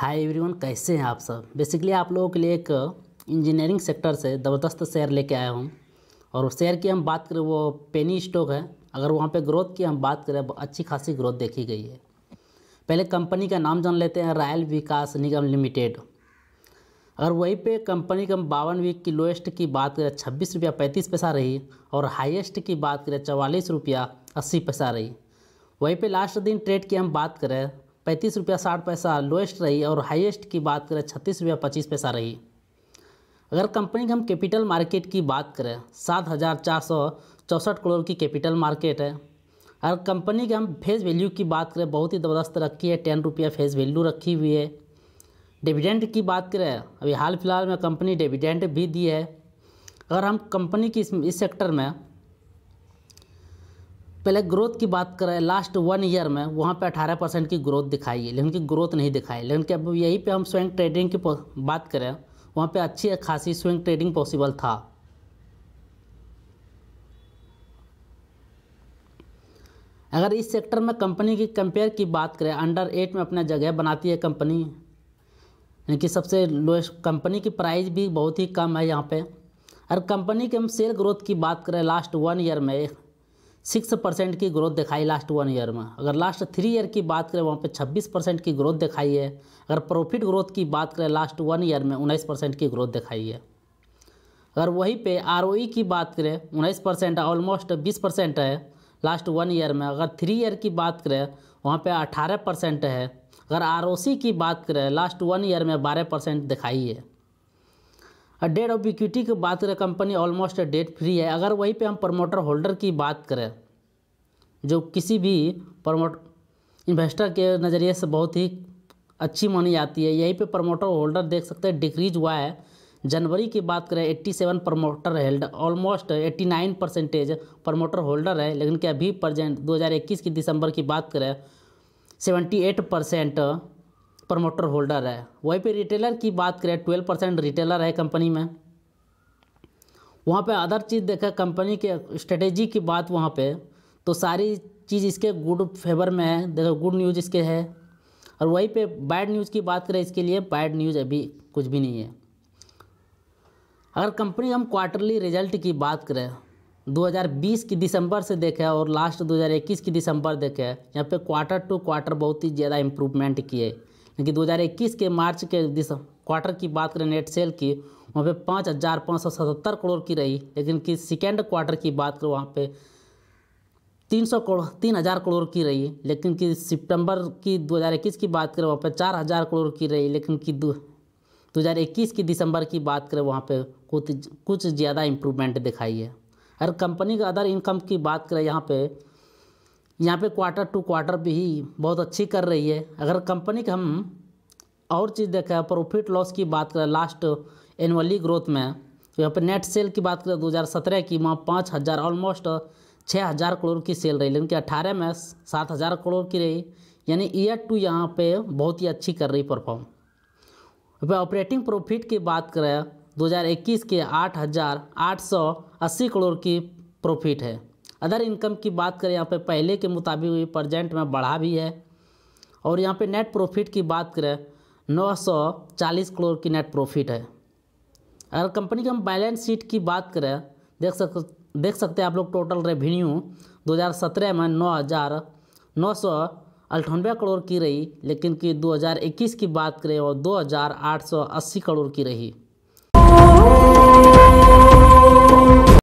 hi everyone कैसे हैं आप सब बेसिकली आप लोगों के लिए एक इंजीनियरिंग सेक्टर से ज़बरदस्त शेयर लेके आया हूँ और उस शेयर की हम बात करें वो पेनी स्टॉक है अगर वहाँ पे ग्रोथ की हम बात करें अच्छी खासी ग्रोथ देखी गई है पहले कंपनी का नाम जान लेते हैं रायल विकास निगम लिमिटेड अगर वहीं पे कंपनी का बावन वीक की लोएस्ट की बात करें छब्बीस रुपया पैंतीस पैसा रही और हाइस्ट की बात करें चवालीस रुपया अस्सी पैसा रही वहीं पे लास्ट दिन ट्रेड की हम बात करें पैंतीस रुपया साठ पैसा लोएस्ट रही और हाईएस्ट की बात करें छत्तीस रुपया पच्चीस पैसा रही अगर कंपनी की हम कैपिटल मार्केट की बात करें सात हज़ार चार सौ चौंसठ करोड़ की कैपिटल मार्केट है अगर कंपनी की हम फेस वैल्यू की बात करें बहुत ही ज़बरदस्त रखी है टेन रुपया फेस वैल्यू रखी हुई है डिविडेंड की बात करें अभी हाल फिलहाल में कंपनी डिविडेंड भी दी है अगर हम कंपनी की इस, इस सेक्टर में पहले ग्रोथ की बात करें लास्ट वन ईयर में वहाँ पे 18 परसेंट की ग्रोथ दिखाई है लेकिन की ग्रोथ नहीं दिखाई लेकिन कि अब यहीं पे हम स्विंग ट्रेडिंग की बात करें वहाँ पे अच्छी खासी स्विंग ट्रेडिंग पॉसिबल था अगर इस सेक्टर में कंपनी की कंपेयर की बात करें अंडर एट में अपना जगह बनाती है कंपनी यानी कि सबसे लोएस्ट कंपनी की प्राइस भी बहुत ही कम है यहाँ पे और कंपनी के हम सेल ग्रोथ की बात करें लास्ट वन ईयर में सिक्स परसेंट की ग्रोथ दिखाई लास्ट वन ईयर में अगर लास्ट थ्री ईयर की बात करें वहाँ पे छब्बीस परसेंट की ग्रोथ दिखाई है अगर प्रॉफिट ग्रोथ की बात करें लास्ट वन ईयर में उन्नीस परसेंट की ग्रोथ दिखाई है अगर वहीं पे आर e की बात करें उन्नीस परसेंट ऑलमोस्ट बीस परसेंट है लास्ट वन ईयर में अगर थ्री ईयर की बात करें वहाँ पर अठारह परसेंट है अगर आर की बात करें लास्ट वन ईयर में बारह परसेंट दिखाई है डेट ऑफ इक्विटी की बात करें कंपनी ऑलमोस्ट डेट फ्री है अगर वहीं पे हम प्रमोटर होल्डर की बात करें जो किसी भी प्रमोट इन्वेस्टर के नज़रिए से बहुत ही अच्छी मानी जाती है यहीं पे प्रमोटर होल्डर देख सकते हैं डिक्रीज हुआ है जनवरी की बात करें seven promoter held almost nine percentage promoter holder है लेकिन क्या अभी प्रजेंट दो की दिसंबर की बात करें सेवेंटी परसेंट प्रमोटर होल्डर है वहीं पे रिटेलर की बात करें ट्वेल्व परसेंट रिटेलर है कंपनी में वहाँ पे अदर चीज़ देखें कंपनी के स्ट्रेटेजी की बात वहाँ पे तो सारी चीज़ इसके गुड फेवर में है देखो गुड न्यूज़ इसके है और वहीं पे बैड न्यूज़ की बात करें इसके लिए बैड न्यूज़ अभी कुछ भी नहीं है अगर कंपनी हम क्वार्टरली रिजल्ट की बात करें 2020 की दिसंबर से देखें और लास्ट 2021 की दिसंबर देखें यहाँ पे क्वार्टर टू क्वार्टर बहुत ही ज़्यादा इम्प्रूवमेंट किए यानी कि 2021 के मार्च के दिस क्वार्टर की बात करें नेट सेल की वहाँ पे पाँच हज़ार पाँच सौ सतहत्तर करोड़ की रही लेकिन कि सेकेंड क्वार्टर की बात करें वहाँ पे तीन सौ करोड़ तीन हज़ार करोड़ की रही लेकिन कि सितंबर की 2021 की बात करें वहाँ पे चार हज़ार करोड़ की रही लेकिन कि दो हज़ार इक्कीस की दिसंबर की बात करें वहाँ पे कुछ कुछ ज़्यादा इम्प्रूवमेंट दिखाई है अगर कंपनी का अदर इनकम की बात करें यहाँ पर यहाँ पे क्वार्टर टू क्वार्टर भी बहुत अच्छी कर रही है अगर कंपनी का हम और चीज़ देखें प्रॉफिट लॉस की बात करें लास्ट एनुअली ग्रोथ में तो यहाँ पर नेट सेल की बात करें 2017 की वहाँ पाँच हज़ार ऑलमोस्ट छः हज़ार करोड़ की सेल रही लेकिन कि अठारह में सात हज़ार करोड़ की रही यानी ईयर टू यहाँ पे बहुत ही अच्छी कर रही परफॉर्म फिर ऑपरेटिंग प्रॉफिट की बात करें 2021 के आठ हज़ार आठ सौ अस्सी करोड़ की प्रॉफिट है अदर इनकम की बात करें यहाँ पे पहले के मुताबिक भी प्रजेंट में बढ़ा भी है और यहाँ पे नेट प्रॉफिट की बात करें 940 करोड़ की नेट प्रॉफिट है अगर कंपनी की हम बैलेंस शीट की बात करें देख सक देख सकते हैं आप लोग टोटल रेवेन्यू सत्रह में नौ हज़ार नौ सौ अट्ठानवे करोड़ की रही लेकिन कि इक्कीस की बात करें और अस्सी करोड़ की रही